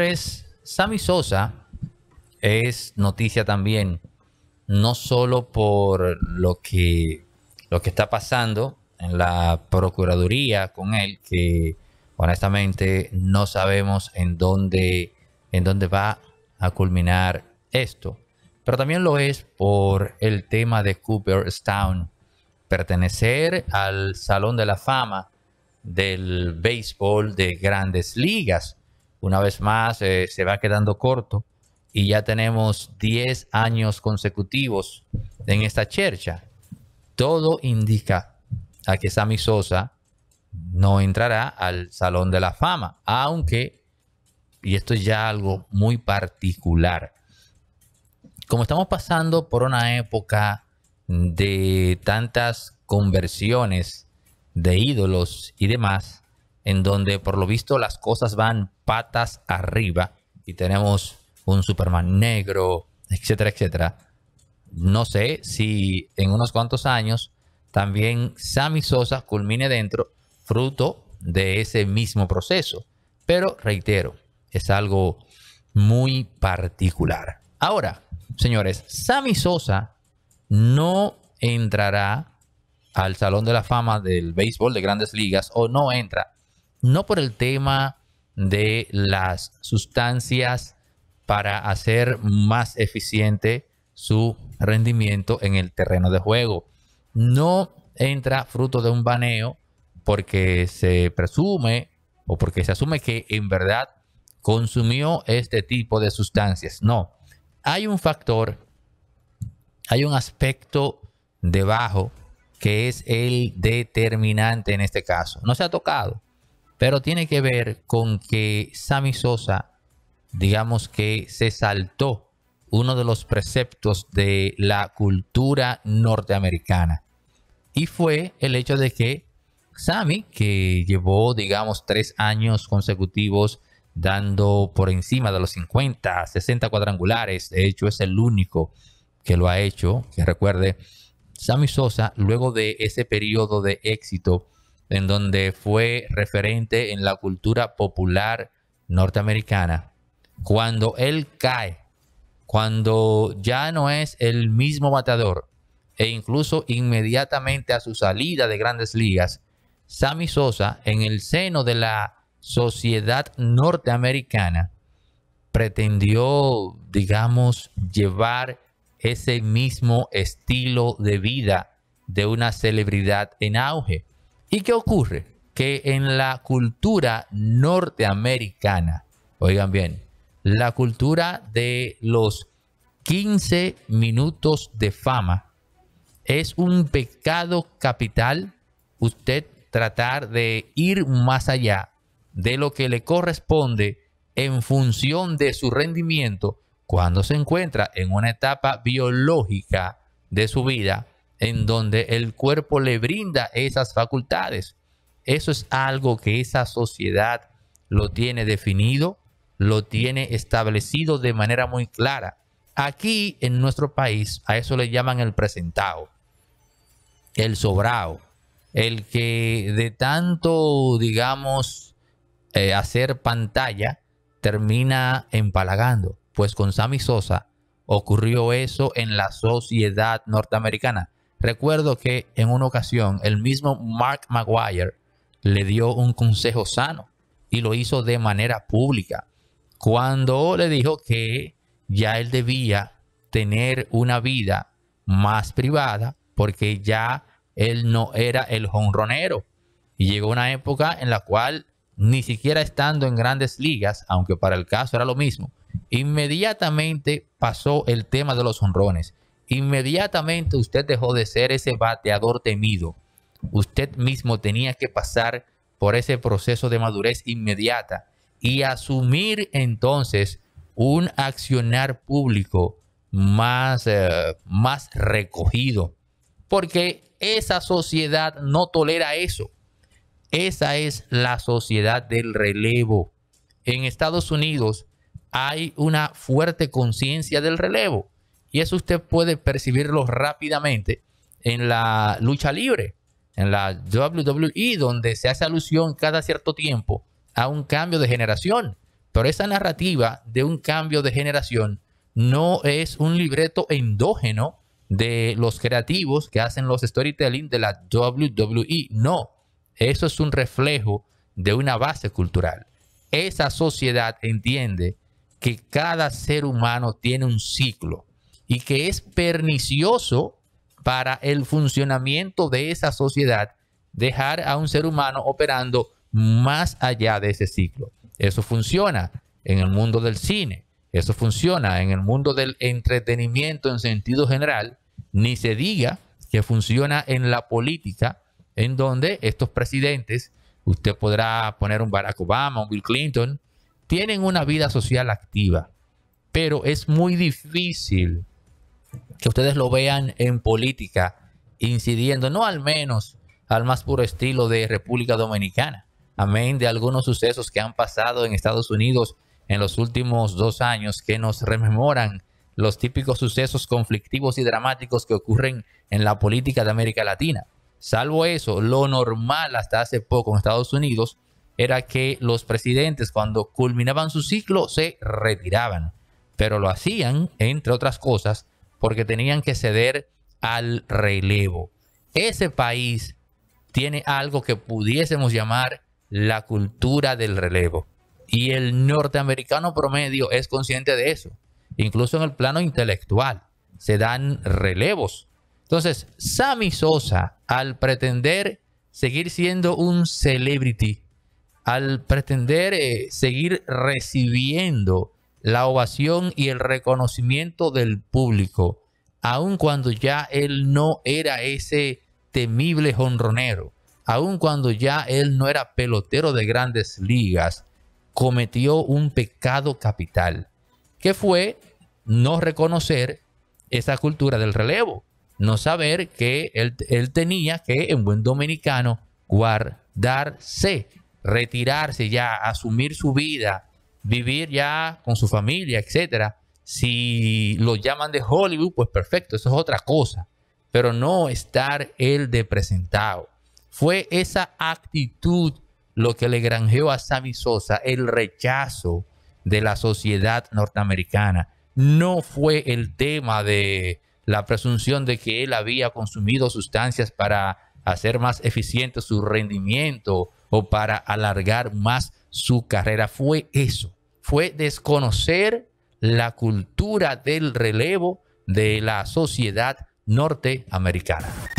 es Sammy Sosa es noticia también, no solo por lo que, lo que está pasando en la Procuraduría con él, que honestamente no sabemos en dónde, en dónde va a culminar esto, pero también lo es por el tema de Cooperstown, pertenecer al Salón de la Fama del béisbol de grandes ligas una vez más eh, se va quedando corto y ya tenemos 10 años consecutivos en esta chercha. Todo indica a que Sammy Sosa no entrará al Salón de la Fama, aunque, y esto es ya algo muy particular, como estamos pasando por una época de tantas conversiones de ídolos y demás, en donde por lo visto las cosas van patas arriba y tenemos un Superman negro, etcétera, etcétera. No sé si en unos cuantos años también Sammy Sosa culmine dentro, fruto de ese mismo proceso. Pero reitero, es algo muy particular. Ahora, señores, Sammy Sosa no entrará al Salón de la Fama del Béisbol de Grandes Ligas o no entra no por el tema de las sustancias para hacer más eficiente su rendimiento en el terreno de juego. No entra fruto de un baneo porque se presume o porque se asume que en verdad consumió este tipo de sustancias. No, hay un factor, hay un aspecto debajo que es el determinante en este caso. No se ha tocado pero tiene que ver con que Sami Sosa, digamos que se saltó uno de los preceptos de la cultura norteamericana. Y fue el hecho de que Sami, que llevó, digamos, tres años consecutivos dando por encima de los 50, 60 cuadrangulares, de hecho es el único que lo ha hecho, que recuerde, Sami Sosa, luego de ese periodo de éxito, en donde fue referente en la cultura popular norteamericana. Cuando él cae, cuando ya no es el mismo matador, e incluso inmediatamente a su salida de grandes ligas, Sammy Sosa, en el seno de la sociedad norteamericana, pretendió, digamos, llevar ese mismo estilo de vida de una celebridad en auge. ¿Y qué ocurre? Que en la cultura norteamericana, oigan bien, la cultura de los 15 minutos de fama es un pecado capital usted tratar de ir más allá de lo que le corresponde en función de su rendimiento cuando se encuentra en una etapa biológica de su vida en donde el cuerpo le brinda esas facultades. Eso es algo que esa sociedad lo tiene definido, lo tiene establecido de manera muy clara. Aquí en nuestro país a eso le llaman el presentado, el sobrado, el que de tanto, digamos, eh, hacer pantalla, termina empalagando. Pues con Sammy Sosa ocurrió eso en la sociedad norteamericana. Recuerdo que en una ocasión el mismo Mark Maguire le dio un consejo sano y lo hizo de manera pública cuando le dijo que ya él debía tener una vida más privada porque ya él no era el honronero. Y llegó una época en la cual ni siquiera estando en grandes ligas, aunque para el caso era lo mismo, inmediatamente pasó el tema de los honrones. Inmediatamente usted dejó de ser ese bateador temido. Usted mismo tenía que pasar por ese proceso de madurez inmediata y asumir entonces un accionar público más, eh, más recogido. Porque esa sociedad no tolera eso. Esa es la sociedad del relevo. En Estados Unidos hay una fuerte conciencia del relevo. Y eso usted puede percibirlo rápidamente en la lucha libre, en la WWE, donde se hace alusión cada cierto tiempo a un cambio de generación. Pero esa narrativa de un cambio de generación no es un libreto endógeno de los creativos que hacen los storytelling de la WWE. No, eso es un reflejo de una base cultural. Esa sociedad entiende que cada ser humano tiene un ciclo y que es pernicioso para el funcionamiento de esa sociedad dejar a un ser humano operando más allá de ese ciclo. Eso funciona en el mundo del cine, eso funciona en el mundo del entretenimiento en sentido general, ni se diga que funciona en la política, en donde estos presidentes, usted podrá poner un Barack Obama, un Bill Clinton, tienen una vida social activa, pero es muy difícil que ustedes lo vean en política incidiendo, no al menos al más puro estilo de República Dominicana, amén de algunos sucesos que han pasado en Estados Unidos en los últimos dos años que nos rememoran los típicos sucesos conflictivos y dramáticos que ocurren en la política de América Latina. Salvo eso, lo normal hasta hace poco en Estados Unidos era que los presidentes cuando culminaban su ciclo se retiraban, pero lo hacían, entre otras cosas, porque tenían que ceder al relevo. Ese país tiene algo que pudiésemos llamar la cultura del relevo. Y el norteamericano promedio es consciente de eso. Incluso en el plano intelectual se dan relevos. Entonces, Sammy Sosa, al pretender seguir siendo un celebrity, al pretender eh, seguir recibiendo la ovación y el reconocimiento del público, aun cuando ya él no era ese temible jonronero, aun cuando ya él no era pelotero de grandes ligas, cometió un pecado capital, que fue no reconocer esa cultura del relevo, no saber que él, tenía que, en buen dominicano, guardarse, retirarse ya, asumir su vida, vivir ya con su familia, etc. Si lo llaman de Hollywood, pues perfecto, eso es otra cosa. Pero no estar él de presentado. Fue esa actitud lo que le granjeó a Sammy Sosa el rechazo de la sociedad norteamericana. No fue el tema de la presunción de que él había consumido sustancias para hacer más eficiente su rendimiento o para alargar más su carrera fue eso, fue desconocer la cultura del relevo de la sociedad norteamericana.